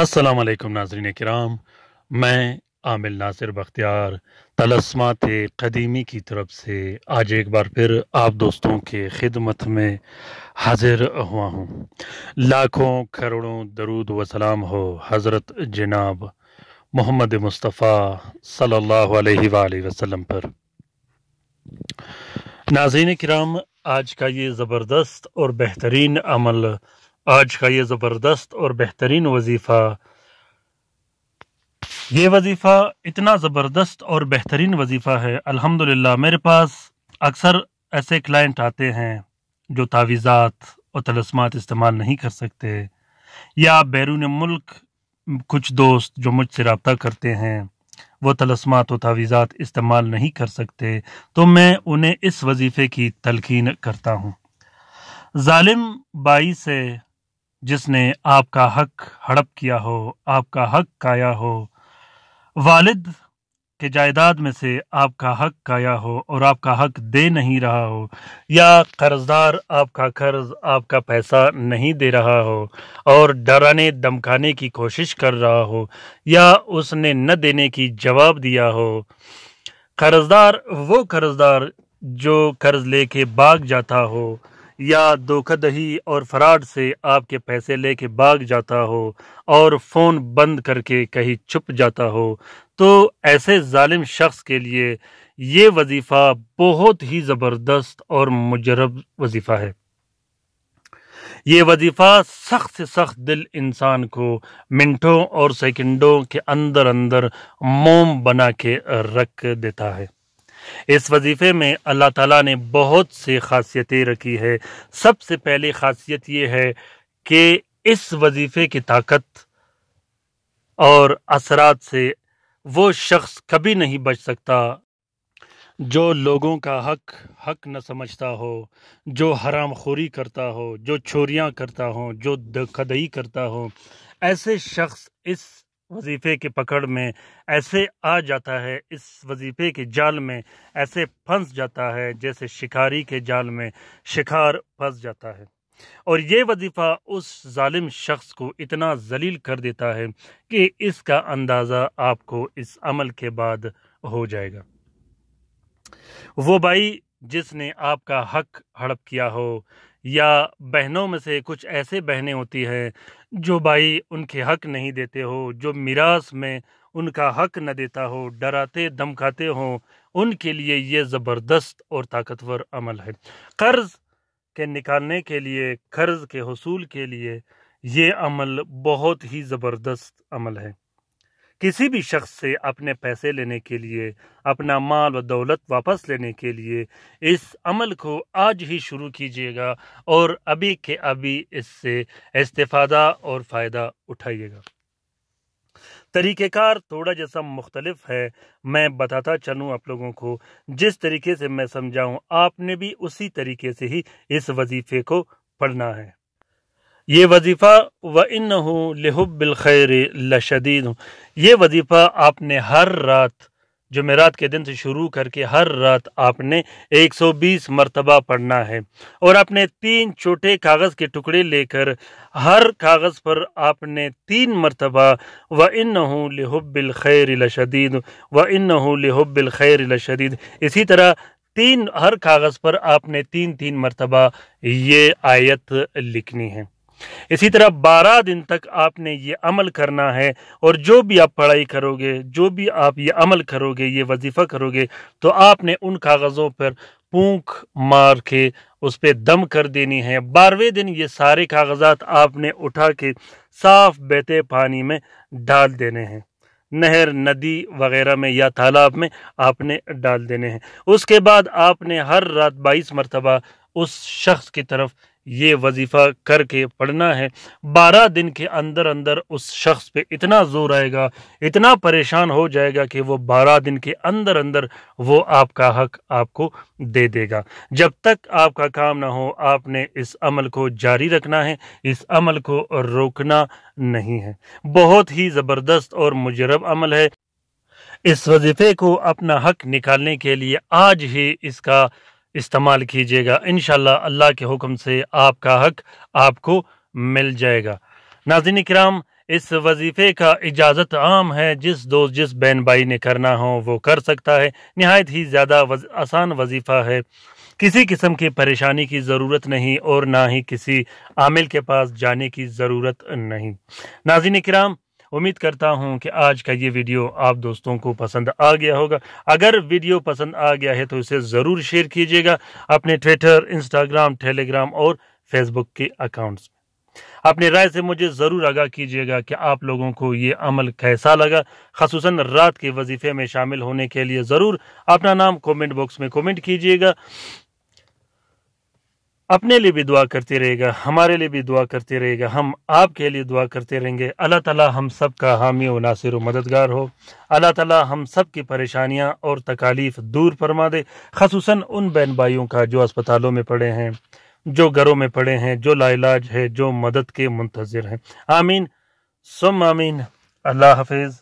असलकम नाजरीन कराम मैं आमिल नासिर बख्तियार तलस्मात कदीमी की तरफ से आज एक बार फिर आप दोस्तों के खिदमत में हाजिर हुआ हूँ लाखों करोड़ों दरूद व सलाम हो हज़रत जनाब मोहम्मद मुस्तफ़ा सल्लल्लाहु अलैहि वसल्लम पर नाजरीन कराम आज का ये ज़बरदस्त और बेहतरीन अमल आज का ये ज़बरदस्त और बेहतरीन वजीफ़ा ये वजीफ़ा इतना ज़बरदस्त और बेहतरीन वजीफ़ा है अल्हम्दुलिल्लाह मेरे पास अक्सर ऐसे क्लाइंट आते हैं जो तावीज़ात और तलस्मात इस्तेमाल नहीं कर सकते या बैरून मुल्क कुछ दोस्त जो मुझसे रबता करते हैं वो तलस्मात व तावीज़ात इस्तेमाल नहीं कर सकते तो मैं उन्हें इस वजीफ़े की तलखीन करता हूँ ालिम बाई से जिसने आपका हक हड़प किया हो आपका हक काया हो वालिद के जायदाद में से आपका हक काया हो और आपका हक दे नहीं रहा हो या कर्जदार आपका कर्ज आपका पैसा नहीं दे रहा हो और डराने धमकाने की कोशिश कर रहा हो या उसने न देने की जवाब दिया हो कर्जदार वो कर्जदार जो कर्ज लेके भाग जाता हो या धोखादही और फ्रॉड से आपके पैसे लेके भाग जाता हो और फ़ोन बंद करके कहीं छुप जाता हो तो ऐसे जालिम शख्स के लिए ये वजीफ़ा बहुत ही ज़बरदस्त और मुजरब वजीफ़ा है ये वजीफ़ा सख्त से सख्त दिल इंसान को मिनटों और सेकंडों के अंदर अंदर मोम बना के रख देता है इस वजीफ़े में अल्लाह ताला ने बहुत सी खासियतें रखी है सबसे पहली खासियत ये है कि इस वजीफ़े की ताकत और असरात से वो शख्स कभी नहीं बच सकता जो लोगों का हक हक न समझता हो जो हराम खोरी करता हो जो चोरियाँ करता हो जो खदई करता हो ऐसे शख्स इस वजीफ़े की पकड़ में ऐसे आ जाता है इस वजीफ़े के जाल में ऐसे फंस जाता है जैसे शिकारी के जाल में शिकार फंस जाता है और ये वजीफ़ा उस जालिम शख्स को इतना जलील कर देता है कि इसका अंदाज़ा आपको इस अमल के बाद हो जाएगा वो भाई जिसने आपका हक हड़प किया हो या बहनों में से कुछ ऐसे बहनें होती हैं जो भाई उनके हक नहीं देते हो जो मीरास में उनका हक न देता हो डराते धमकाते हों उनके लिए ये ज़बरदस्त और ताकतवर अमल है कर्ज़ के निकालने के लिए कर्ज़ के हसूल के लिए ये अमल बहुत ही ज़बरदस्त अमल है किसी भी शख्स से अपने पैसे लेने के लिए अपना माल व दौलत वापस लेने के लिए इस अमल को आज ही शुरू कीजिएगा और अभी के अभी इससे इस्तेफादा और फ़ायदा उठाइएगा तरीक़ेकार थोड़ा जैसा मुख्तलफ है मैं बताता चलूँ आप लोगों को जिस तरीके से मैं समझाऊँ आपने भी उसी तरीके से ही इस वजीफ़े को पढ़ना है ये वजीफ़ा व इन हूँ खैर लशदीद ये वजीफ़ा आपने हर रात जमेरात के दिन से शुरू करके हर रात आपने 120 मरतबा पढ़ना है और आपने तीन छोटे कागज़ के टुकड़े लेकर हर कागज़ पर आपने तीन मरतबा व इन खैर लशदीद व इन खैर लशदीद इसी तरह तीन हर कागज़ पर आपने तीन तीन मरतबा ये आयत लिखनी है इसी तरह बारह दिन तक आपने ये अमल करना है और जो भी आप पढ़ाई करोगे जो भी आप ये अमल करोगे ये वजीफ़ा करोगे तो आपने उन कागज़ों पर पूख मार के उस पर दम कर देनी है बारहवें दिन ये सारे कागजात आपने उठा के साफ बहते पानी में डाल देने हैं नहर नदी वगैरह में या तालाब में आपने डाल देने हैं उसके बाद आपने हर रात बाईस मरतबा उस शख्स की तरफ़ ये वजीफ़ा करके पढ़ना है बारह दिन के अंदर अंदर उस शख्स पे इतना ज़ोर आएगा इतना परेशान हो जाएगा कि वो बारह दिन के अंदर अंदर वो आपका हक आपको दे देगा जब तक आपका काम ना हो आपने इस अमल को जारी रखना है इस अमल को रोकना नहीं है बहुत ही ज़बरदस्त और मुजरब अमल है इस वजीफ़े को अपना हक निकालने के लिए आज ही इसका इस्तेमाल कीजिएगा इन अल्लाह के हुक्म से आपका हक आपको मिल जाएगा नाजिन कराम इस वजीफ़े का इजाज़त आम है जिस दोस्त जिस बहन भाई ने करना हो वो कर सकता है नहायत ही ज़्यादा वज, आसान वजीफ़ा है किसी किस्म की परेशानी की ज़रूरत नहीं और ना ही किसी आमिल के पास जाने की ज़रूरत नहीं नाजिन कराम उम्मीद करता हूँ कि आज का ये वीडियो आप दोस्तों को पसंद आ गया होगा अगर वीडियो पसंद आ गया है तो इसे ज़रूर शेयर कीजिएगा अपने ट्विटर इंस्टाग्राम टेलीग्राम और फेसबुक के अकाउंट्स में अपनी राय से मुझे ज़रूर आगाह कीजिएगा कि आप लोगों को ये अमल कैसा लगा खसूस रात के वजीफे में शामिल होने के लिए ज़रूर अपना नाम कॉमेंट बॉक्स में कॉमेंट कीजिएगा अपने लिए भी दुआ करते रहेगा हमारे लिए भी दुआ करते रहेगा हम आपके लिए दुआ करते रहेंगे अल्लाह ताला हम सब का हामी व नासिर मददगार हो अल्लाह ताला हम सब की परेशानियां और तकालीफ दूर फरमा दे खसूस उन बहन भाइयों का जो अस्पतालों में पड़े हैं जो घरों में पड़े हैं जो लाइलाज है जो मदद के मुंतजर हैं आमीन सुम आमीन अल्लाह हाफिज़